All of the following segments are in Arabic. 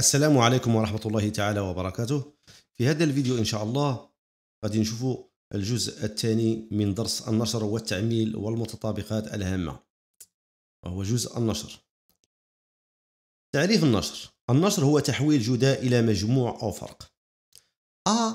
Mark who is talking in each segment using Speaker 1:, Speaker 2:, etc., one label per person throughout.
Speaker 1: السلام عليكم ورحمة الله تعالى وبركاته في هذا الفيديو إن شاء الله غادي نشوفوا الجزء الثاني من درس النشر والتعميل والمتطابقات الهامة وهو جزء النشر تعريف النشر النشر هو تحويل جداء إلى مجموع أو فرق A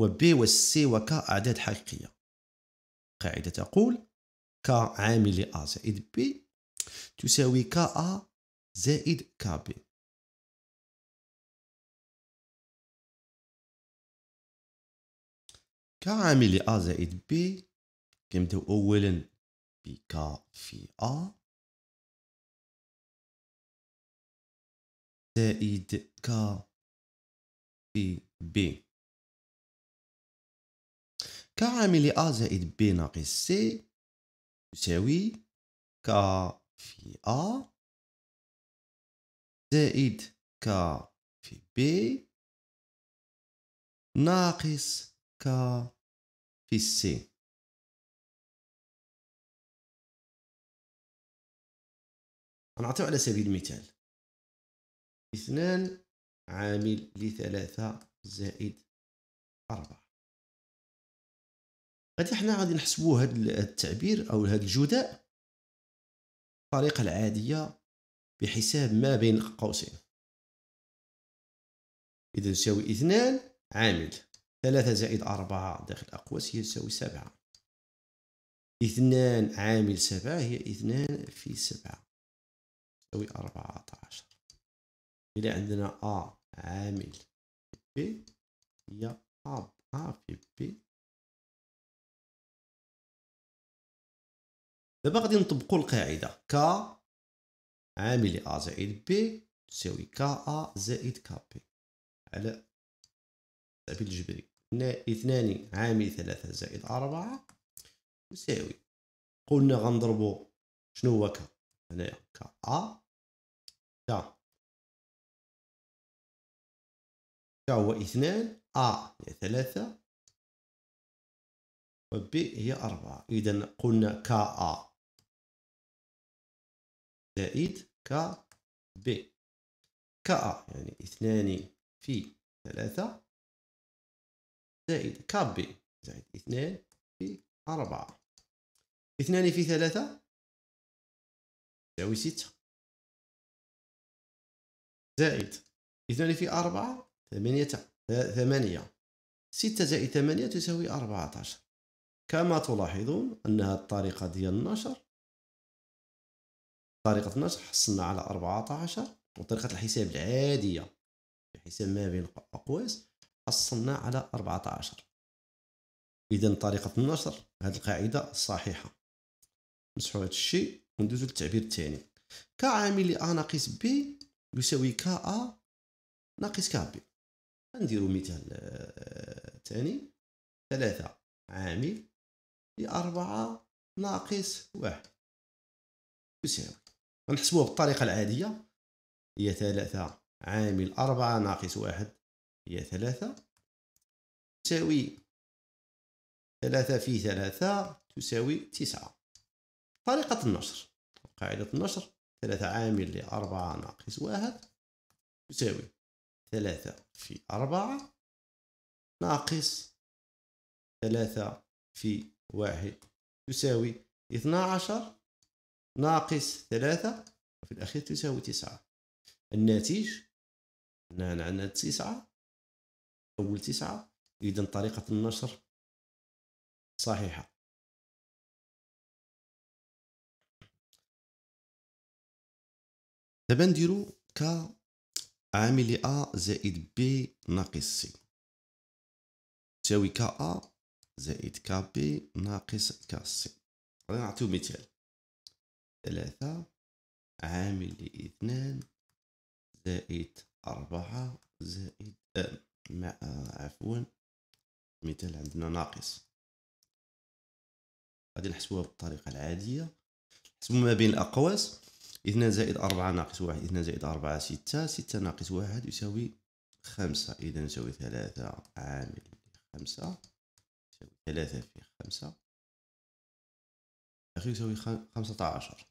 Speaker 1: و B و C و K أعداد حقيقية قاعدة تقول K عامل A زائد B تساوي كا A زائد K B
Speaker 2: كعامل A زائد B كنبداو اولا بك في A زائد ك في B كعامل A زائد B ناقص C يساوي ك في A زائد ك في B ناقص ك السي نعطيو على سبيل المثال
Speaker 1: اثنان عامل لثلاثة زائد أربعة غادي حنا غادي نحسبو هاد التعبير أو هاد الجداء الطريقة العادية بحساب ما بين قوسين إذا نساوي اثنان عامل ثلاثة زائد أربعة داخل أقواس يساوي سبعة اثنان عامل سبعة هي اثنان في سبعة تساوي أربعة عشر إلى عندنا أ عامل بي هي أ في بي دابا غادي نطبقوا القاعدة ك عامل أ زائد بي تساوي ك أ زائد ك بي على التعبير الجبري اثنان عامل ثلاثة زائد أربعة يساوي قلنا غنضربو شنو هو ك هنايا ك أ ك
Speaker 2: ك هو اثنان أ هي ثلاثة و ب هي أربعة إذا قلنا ك أ زائد ك بي ك أ يعني اثنان في ثلاثة زائد كاب بي زائد اثنان في أربعة اثنان في ثلاثة يساوي ستة
Speaker 1: زائد اثنان في أربعة ثمانية ثمانية ستة زائد ثمانية تساوي أربعة عشر كما تلاحظون أنها الطريقة ديال النشر طريقة النشر حصلنا على أربعة عشر وطريقة الحساب العادية حساب ما بين أقواس حصلنا على 14 اذا طريقه النشر هذه القاعده صحيحه نمسحوا هذا الشيء وندوزو للتعبير الثاني كعامل ا ناقص بي يساوي ك ا ناقص ك بي نديرو مثال ثاني آه، ثلاثة عامل لأربعة ناقص واحد يساوي نحسبوها بالطريقة العادية هي ثلاثة عامل أربعة ناقص واحد هي ثلاثة تساوي ثلاثة في ثلاثة تساوي تسعة طريقة النشر قاعدة النشر ثلاثة عامل لأربعة ناقص واحد تساوي ثلاثة في أربعة ناقص ثلاثة في واحد تساوي اثنا عشر ناقص ثلاثة وفي الأخير تساوي تسعة الناتج هنا عندنا تسعة اول تسعه اذا طريقه
Speaker 2: النشر صحيحه دابا نديرو ك
Speaker 1: عامل ا زائد بي ناقص سي تساوي ك ا زائد ك بي ناقص ك سي غادي نعطيو مثال ثلاثة عامل اثنان زائد أربعة زائد آم ما عفوا مثال عندنا ناقص غادي نحسبوها بالطريقه العاديه نحسبو ما بين الاقواس اثنان زائد أربعة ناقص واحد اثنان زائد أربعة ستة ستة ناقص واحد يساوي خمسة إذا يساوي ثلاثة عامل خمسة يساوي ثلاثة في خمسة أخي يساوي 15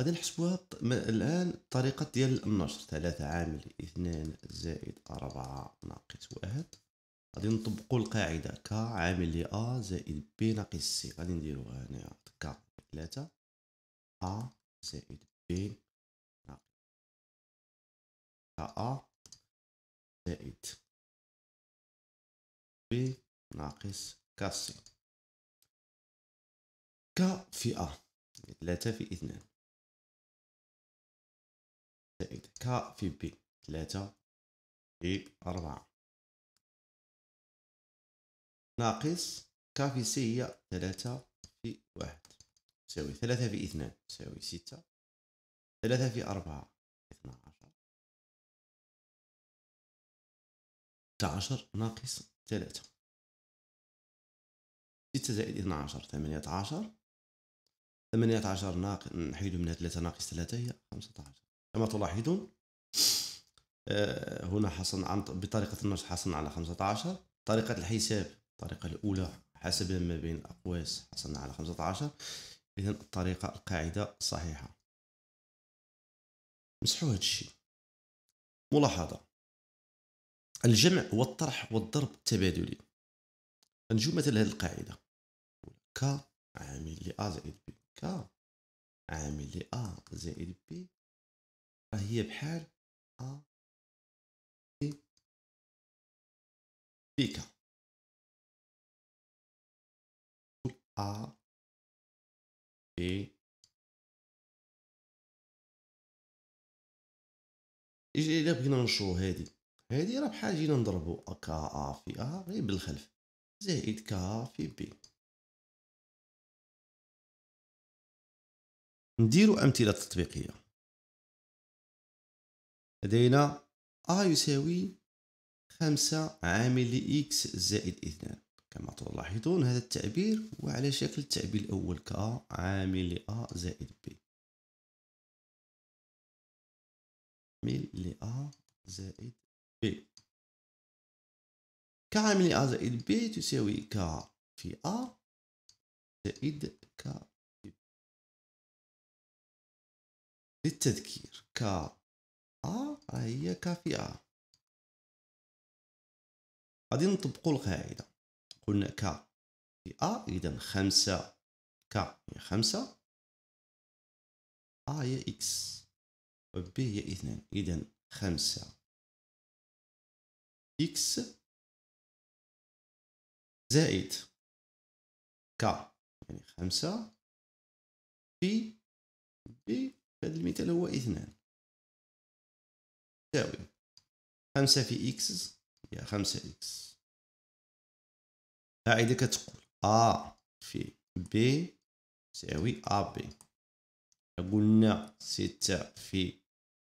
Speaker 1: غادي نحسبوها الان طريقه ديال النشر ثلاثة عامل اثنان زائد أربعة ناقص واحد غادي نطبقوا القاعده ك عامل لي ا زائد بي ناقص سي غادي نديروها هنا ك ثلاثة ا زائد بي ناقص
Speaker 2: ك ا زائد بي ناقص ك سي ك في ا ثلاثة في اثنان زائد ك في بي ثلاثة في أربعة
Speaker 1: ناقص ك في سي هي ثلاثة في واحد تساوي ثلاثة في اثنان تساوي ستة ثلاثة في أربعة اثنا عشر
Speaker 2: ستة عشر ناقص ثلاثة
Speaker 1: ستة زائد اثنا عشر ثمانية عشر ثمانية عشر ناقص نحيدو منها ثلاثة ناقص ثلاثة هي خمسة عشر كما تلاحظون آه، هنا حصلنا عن بطريقة النشر حصلنا على 15 طريقة الحساب الطريقة الأولى حسب ما بين أقواس حصلنا على 15 إذا الطريقة القاعدة صحيحة مسحوا هذا الشيء ملاحظة الجمع والطرح والضرب التبادلي نجيو مثلا هذه القاعدة ك عامل لأ زائد بي ك
Speaker 2: عامل لأ زائد بي هي بحال ا بيكا ا بي الا بغينا نشرو هادي هادي راه بحال جينا نضربو كا ا في ا غير بالخلف زائد كا في بي نديرو امثله تطبيقيه
Speaker 1: لدينا ا يساوي خمسة عامل لإكس زائد اثنان كما تلاحظون هذا التعبير هو على شكل التعبير الأول ك عامل لأ زائد B عامل
Speaker 2: لأ زائد ب كعامل لأ زائد B تساوي ك في أ زائد ك للتذكير ك
Speaker 1: آه، هي كافئة غادي نطبقو القاعدة قلنا ك في أ إذا خمسة ك هي خمسة أ هي إكس و ب هي اثنان إذا
Speaker 2: خمسة إكس زائد ك يعني خمسة في ب في هاد المثال هو اثنان تساوي خمسة في إكس هي خمسة إكس
Speaker 1: قاعدة كتقول أ في بي تساوي أ بي قلنا ستة في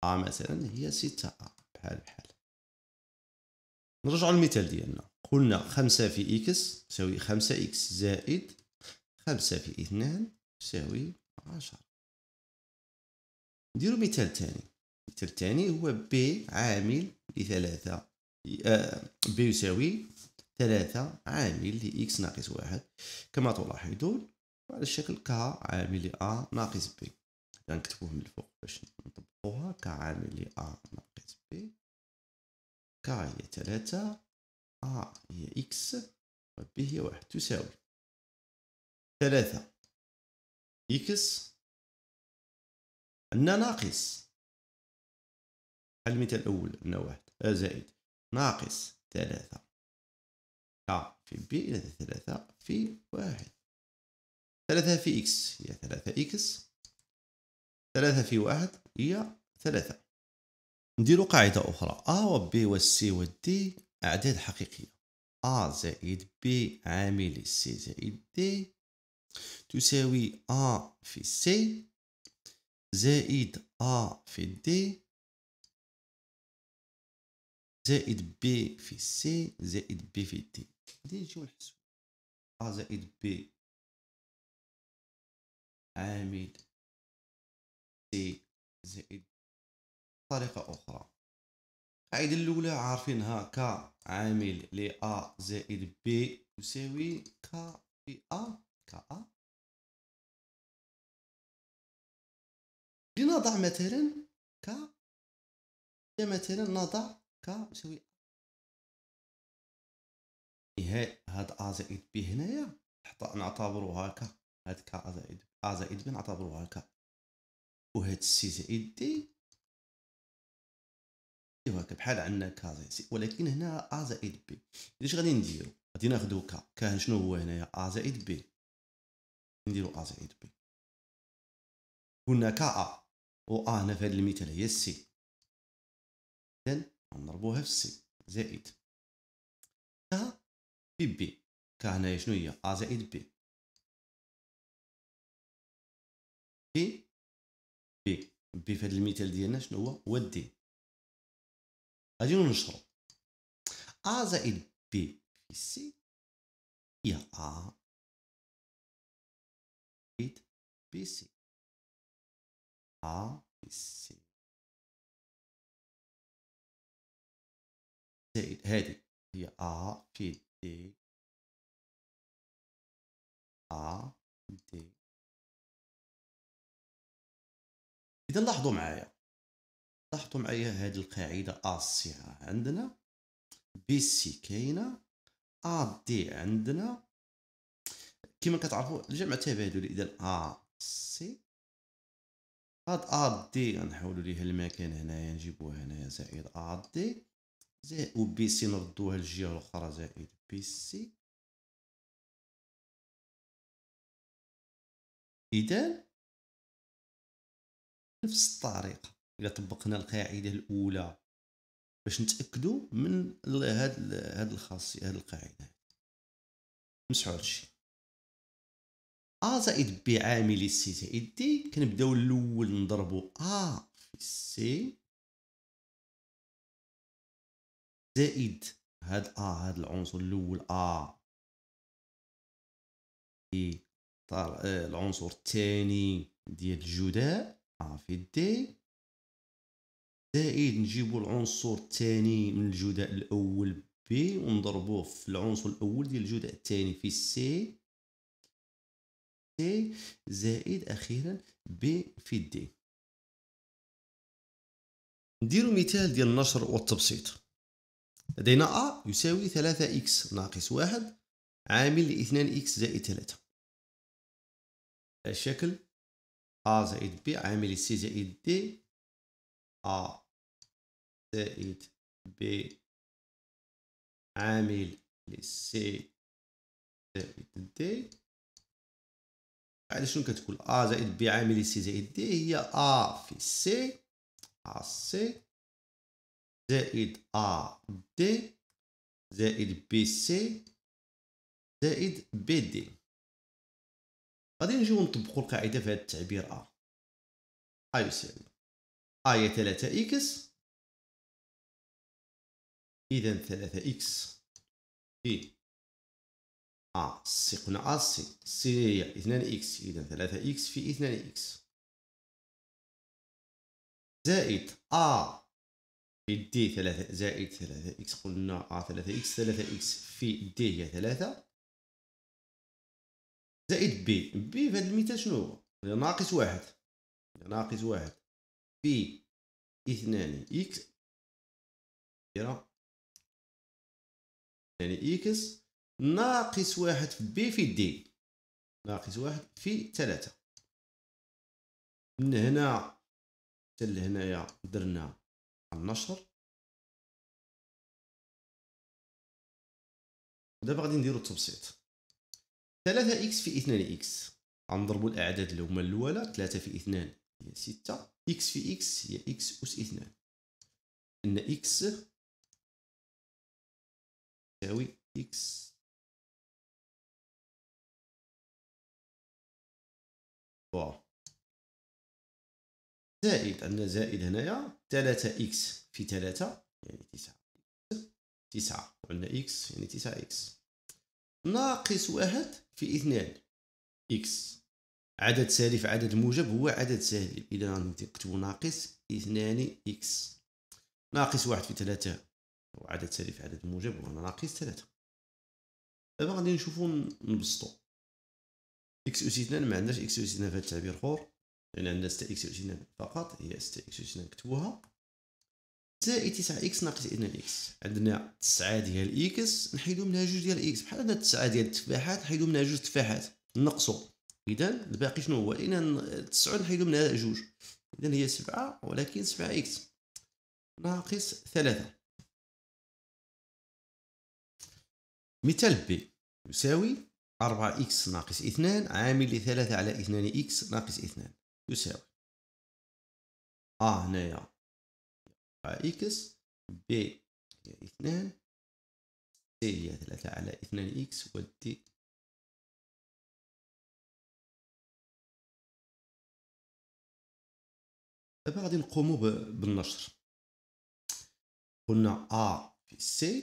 Speaker 1: أ مثلا هي ستة أ بحال بحال نرجعو للمثال ديالنا قلنا خمسة في إكس تساوي خمسة إكس زائد خمسة في اثنان تساوي عشرة نديرو مثال تاني المثال الثاني هو بي عامل لثلاثة آه، بي يساوي ثلاثة عامل لإكس ناقص واحد كما تلاحظون وعلى الشكل ك عامل لأ ناقص بي غنكتبوه من الفوق باش نطبقوها ك عامل لأ ناقص بي ك هي ثلاثة أ هي إكس
Speaker 2: وبي هي واحد تساوي ثلاثة إكس عندنا ناقص
Speaker 1: المثال الأول أن واحد أ آه، زائد ناقص ثلاثة ك في ب إلى ثلاثة في واحد ثلاثة في إكس هي ثلاثة إكس ثلاثة في واحد هي ثلاثة نديرو قاعدة أخرى أ و ب و سي و دي أعداد حقيقية أ زائد ب عامل سي زائد دي تساوي أ في سي زائد أ في دي زائد بي في سي زائد بي في دي غادي
Speaker 2: نجيو نحسبو ا زائد بي
Speaker 1: عامل سي زائد بطريقة أخرى القاعدة الأولى عارفينها ك عامل ل أ زائد بي يساوي ك في أ ك A
Speaker 2: لنضع مثلا ك
Speaker 1: مثلا نضع ك يساوي نهاية هاد ا زائد بي هنايا حتى نعتبروها هكا هاد ك ا زائد ا زائد بي نعتبروها هكا وهاد سي زائد دي هكا بحال عندنا ك زائد سي ولكن هنا ا زائد بي اش غادي نديرو غادي ناخدو ك ك شنو هو هنايا ا زائد بي نديرو ا زائد بي قلنا ك ا و ا هنا في هاد المثال هي السي
Speaker 2: نضربوها في سي زائد ك في بي كا هنايا شنو هي ا زائد بي بي بي بي في هذا المثال ديالنا شنو هو هو غادي ننشرو ا زائد بي في سي هي ا زائد بي سي ا بي سي زائد هذه هي ا في دي ا دي
Speaker 1: اذا لاحظوا معايا لاحظوا معايا هذه القاعده سي عندنا بي سي كاينه ا دي عندنا كما كتعرفوا الجمع تبادلي اذا ا سي هاد ا دي غنحولوا ليها المكان هنايا نجيبوه هنايا زائد ا دي زائد و بي سي نردوها للجهه الاخرى زائد بي سي اذا نفس الطريقه الا طبقنا القاعده الاولى باش نتاكدوا من هاد هاد الخاصيه هاد القاعده نمسحوا هادشي
Speaker 2: ا زائد
Speaker 1: بي عامل سي زائد دي كنبداو الاول نضربوا ا في سي زائد هاد ا آه هاد العنصر الاول ا آه.
Speaker 2: في طال آه العنصر الثاني
Speaker 1: ديال الجداء ا آه، في دي زائد نجيبو العنصر الثاني من الجداء الاول بي ونضربوه في العنصر الاول ديال الجداء الثاني في سي سي زائد اخيرا بي في دي نديرو مثال ديال النشر والتبسيط لدينا A يساوي 3x ناقص 1 عامل ل 2x زائد 3 الشكل
Speaker 2: A زائد B عامل C زائد D A زائد B عامل ل C
Speaker 1: زائد D على شنو كتقول A زائد B عامل ل C زائد D هي A في C A C زائد A D زائد B C زائد B D غادي نجيو نطبقوا القاعده في هذا
Speaker 2: التعبير ا A يساوي ا هي 3 اكس
Speaker 1: اذا 3 اكس في ا C قلنا ا C C هي 2 اكس اذا 3 اكس في 2 اكس زائد ا دي ثلاثة زائد ثلاثة إكس قلنا أ ثلاثة إكس ثلاثة إكس في دي هي ثلاثة زائد بي بي في هاد المثال شنو هو ناقص
Speaker 2: واحد ناقص واحد في اثنان إكس كبيرة يعني إكس
Speaker 1: ناقص واحد في بي في دي ناقص واحد في ثلاثة من هنا حتى لهنايا درنا النشر ودابا غادي نديرو التبسيط 3 اكس في 2 اكس غنضربو الاعداد اللي هما الاولى 3 في 2 هي 6 اكس في اكس هي اكس اس 2
Speaker 2: ان اكس تساوي اكس واو
Speaker 1: زائد عندنا زائد هنايا 3 اكس في 3 يعني 9 9 وعندنا اكس يعني 9 اكس ناقص واحد في اثنان اكس عدد سالب عدد موجب هو عدد سالب اذا نكتبو ناقص اثنان اكس ناقص واحد في 3 وعدد سالب في عدد موجب هو ناقص 3 دابا غادي نشوفو نبسطو اكس اس 2 ما عندناش اكس اس 2 في هاد التعبير اخر لان عندنا 6 اكس عشرين فقط هي 6 اكس عشرين نكتبوها زائد 9 اكس ناقص اثنان اكس عندنا 9 ديال اكس نحيدو منها جوج ديال اكس بحال عندنا 9 ديال التفاحات نحيدو منها جوج تفاحات نقصو اذا الباقي شنو هو لان 9 نحيدو منها جوج اذا هي 7 ولكن 7 اكس ناقص 3 مثال بي يساوي 4 اكس ناقص 2 عامل لثلاثة على 2 اكس ناقص 2 يساوي ا آه، هنايا اكس
Speaker 2: بي هي اثنان سي إيه هي ثلاثة على اثنان اكس ودي دابا غادي نقومو بالنشر قلنا ا في سي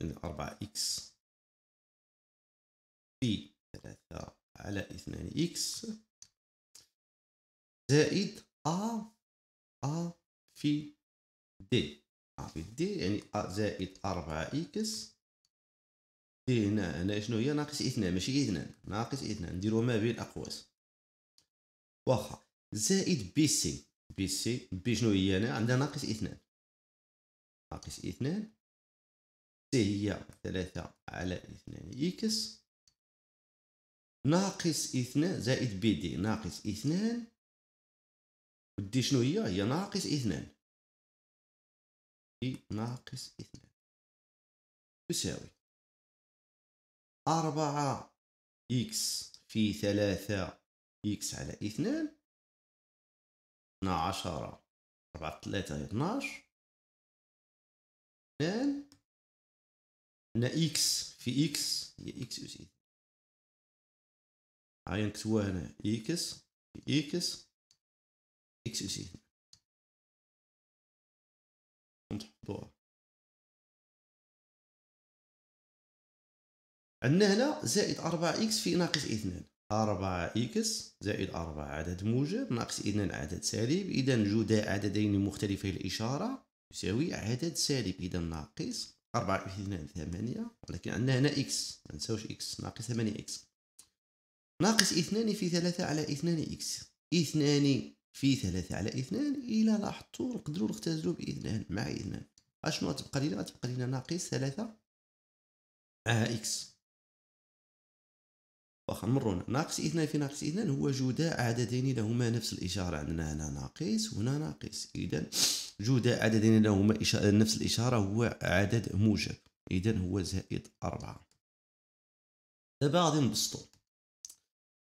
Speaker 2: يعني أربعة اكس بي ثلاثة على اثنان اكس زائد ا ا في دي
Speaker 1: ا في دي يعني ا زائد أربعة اكس دي هنا هنا شنو هي ناقص اثنان ماشي اثنان ناقص اثنان نديرو ما بين اقواس واخا زائد بي سي بي سي بي شنو هي هنا عندها ناقص اثنان ناقص اثنان سي هي ثلاثة على اثنان اكس ناقص اثنان زائد بي دي ناقص
Speaker 2: اثنان دي شنو هي هي ناقص اثنان ناقص اثنان تساوي أربعة إكس في ثلاثة إكس على اثنان عشرة أربعة ثلاثة هي اثناش اثنان عندنا إكس في إكس هي إكس أس اثنان هاي نكتبوها هنا إكس في إكس اكس اس اثنين نحطوها
Speaker 1: عندنا هنا زائد 4 اكس في ناقص 2 4 اكس زائد 4 عدد موجب ناقص 2 عدد سالب اذا جدا عددين مختلفي الاشاره يساوي عدد سالب اذا ناقص 4 في 2 8 ولكن عندنا هنا اكس ما نساوش اكس ناقص 8 اكس ناقص 2 في 3 على 2 اكس 2 في ثلاثة على اثنان إلا لاحظتو نقدرو نختازلو باثنان مع اثنان اشنو غتبقى لينا غتبقى لينا ناقص ثلاثة مع آه، اكس واخا نمرو ناقص اثنان في ناقص اثنان هو جداء عددين لهما نفس الإشارة عندنا هنا ناقص وهنا ناقص إذا جداء عددين لهما إشارة نفس الإشارة هو عدد موجب إذا هو زائد أربعة دابا غادي نبسطو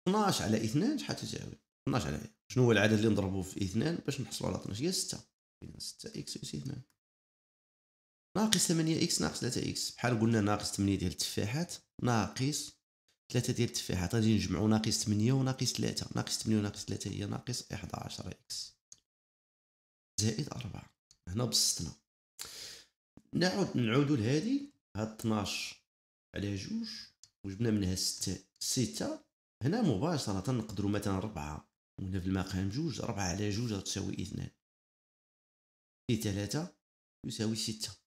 Speaker 1: 12 على اثنان شحال تساوي 12 على شنو هو العدد اللي نضربه في اثنان باش نحصلوا على 12 هي 6 اذا 6 اكس اس 2 ناقص 8 اكس ناقص 3 اكس بحال قلنا ناقص 8 ديال التفاحات ناقص 3 ديال التفاحات غادي نجمعو ناقص 8 وناقص 3 ناقص 8 وناقص 3 هي ناقص 11 اكس زائد 4 هنا بسطنا نعود نعودو لهادي هاد 12 على جوج وجبنا منها 6 6 هنا مباشرة نقدروا مثلا 4 هنا في المقام جوج ربعة على جوج تساوي اثنان في ثلاثة
Speaker 2: يساوي ستة